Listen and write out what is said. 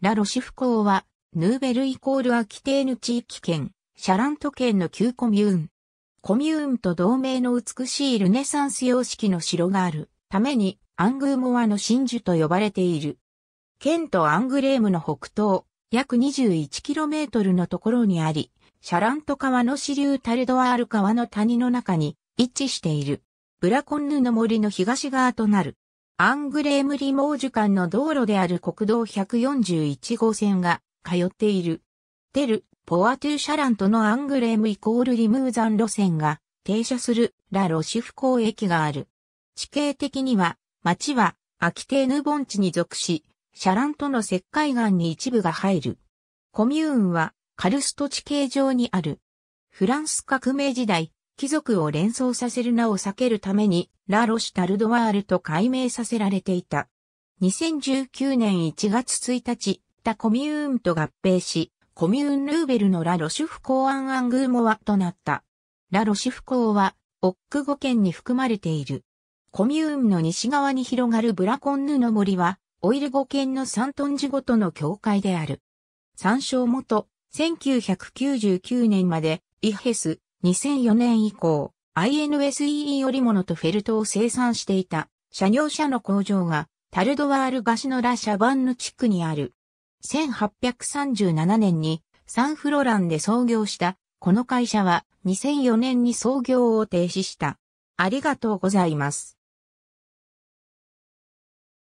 ラ・ロシフ港は、ヌーベルイコールアキテーヌ地域圏、シャラント県の旧コミューン。コミューンと同名の美しいルネサンス様式の城があるために、アングーモアの真珠と呼ばれている。県とアングレームの北東、約 21km のところにあり、シャラント川の支流タルドアール川の谷の中に位置している。ブラコンヌの森の東側となる。アングレームリモージュ間の道路である国道141号線が通っている。テル、ポワトゥシャランとのアングレームイコールリムーザン路線が停車するラロシフ港駅がある。地形的には、町はアキテーヌ盆地に属し、シャランとの石灰岩に一部が入る。コミューンはカルスト地形上にある。フランス革命時代、貴族を連想させる名を避けるために、ラ・ロシュタルドワールと改名させられていた。2019年1月1日、タコミューンと合併し、コミューン・ルーベルのラ・ロシュフ公安アングーモアとなった。ラ・ロシュフ公は、オック5県に含まれている。コミューンの西側に広がるブラコンヌの森は、オイル5県のサントンジごとの境界である。参照元、1999年まで、イヘス、2004年以降、INSEE 織物とフェルトを生産していた、車両車の工場が、タルドワールガシノラ・シャバンヌ地区にある。1837年にサンフロランで創業した、この会社は2004年に創業を停止した。ありがとうございます。